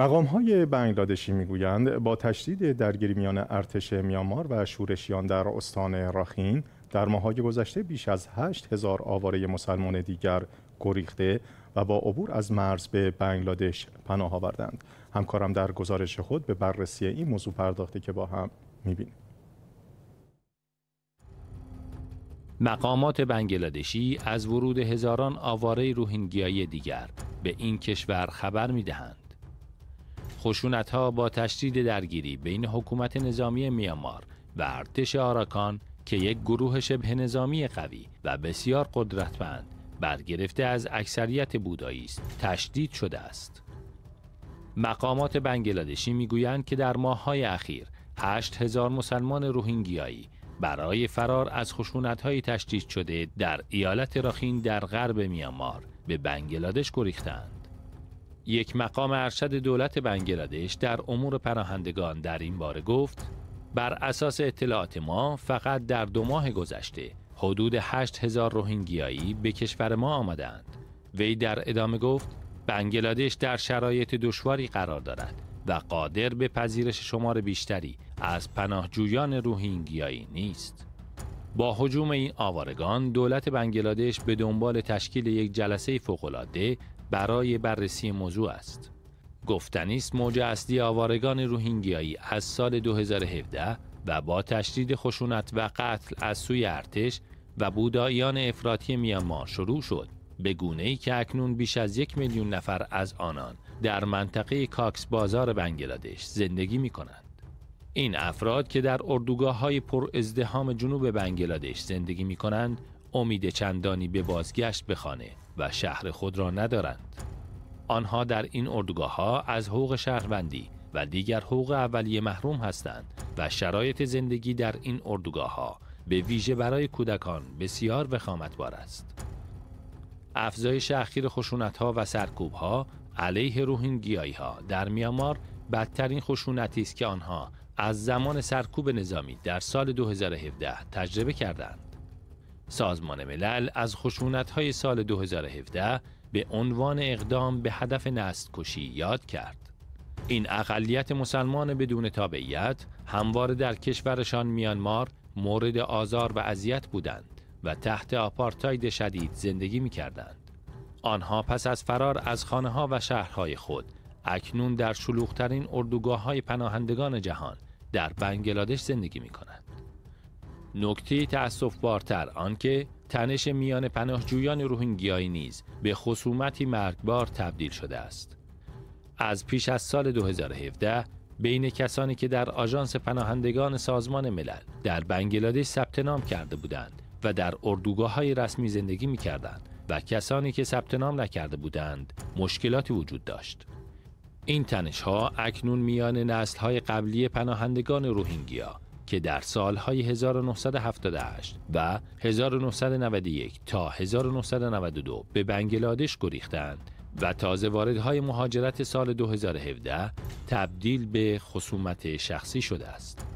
مقام های بنگلادشی میگویند با تشدید درگیری میان ارتش میانمار و شورشیان در استان راخین در ماه‌های گذشته بیش از هزار آواره مسلمان دیگر گریخته و با عبور از مرز به بنگلادش پناه آوردند همکارم در گزارش خود به بررسی این موضوع پرداخته که با هم میبینیم مقامات بنگلادشی از ورود هزاران آواره روهینگیایی دیگر به این کشور خبر میدهند خشونت ها با تشدید درگیری بین حکومت نظامی میانمار و ارتش آراکان که یک گروه شبه نظامی قوی و بسیار قدرتمند برگرفته از اکثریت بودایی است تشدید شده است مقامات بنگلادشی میگویند که در های اخیر 8000 مسلمان روهینگیایی برای فرار از خشونت‌های تشدید شده در ایالت راخین در غرب میانمار به بنگلادش گریختند. یک مقام ارشد دولت بنگلادش در امور پناهندگان در این باره گفت بر اساس اطلاعات ما فقط در دو ماه گذشته حدود 8000 روهینگیایی به کشور ما آمدند وی در ادامه گفت بنگلادش در شرایط دشواری قرار دارد و قادر به پذیرش شمار بیشتری از پناهجویان روهینگیایی نیست با حجوم این آوارگان دولت بنگلادش به دنبال تشکیل یک جلسه فوقالعاده برای بررسی موضوع است. گفتنی است موج اصلی آوارگان روهینگیایی از سال 2017 و با تشدید خشونت و قتل از سوی ارتش و بوداییان افراطی میانمار شروع شد به گونه ای که اکنون بیش از یک میلیون نفر از آنان در منطقه کاکس بازار بنگلادش زندگی می کنند. این افراد که در اردوگاه های پر ازدهام جنوب بنگلادش زندگی می کنند امید چندانی به بازگشت به خانه و شهر خود را ندارند. آنها در این اردوگاه ها از حقوق شهروندی و دیگر حقوق اولیه محروم هستند و شرایط زندگی در این اردوگاه ها به ویژه برای کودکان بسیار وخامتبار است. افزایش اخیر خشونت ها و سرکوب ها علیه گیایی ها در میامار بدترین خشونتی است که آنها از زمان سرکوب نظامی در سال 2017 تجربه کردند. سازمان ملل از های سال 2017 به عنوان اقدام به هدف کشی یاد کرد. این اقلیت مسلمان بدون تابعیت همواره در کشورشان میانمار مورد آزار و اذیت بودند و تحت آپارتاید شدید زندگی می کردند. آنها پس از فرار از خانه ها و شهرهای خود اکنون در شلوغترین اردوگاه های پناهندگان جهان در بنگلادش زندگی می کنند. نکته تأسف بارتر آنکه تنش میان پناهجویان روهینگیایی نیز به خصومتی مرگبار تبدیل شده است. از پیش از سال 2017 بین کسانی که در آژانس پناهندگان سازمان ملل در بنگلادش ثبت نام کرده بودند و در اردوگاه های رسمی زندگی می کردند و کسانی که ثبت نام نکرده بودند مشکلاتی وجود داشت. این تنش ها اکنون میان نسل های قبلی پناهندگان روهینگیا که در سالهای 1978 و 1991 تا 1992 به بنگلادش گریختند و تازه واردهای مهاجرت سال 2017 تبدیل به خصومت شخصی شده است.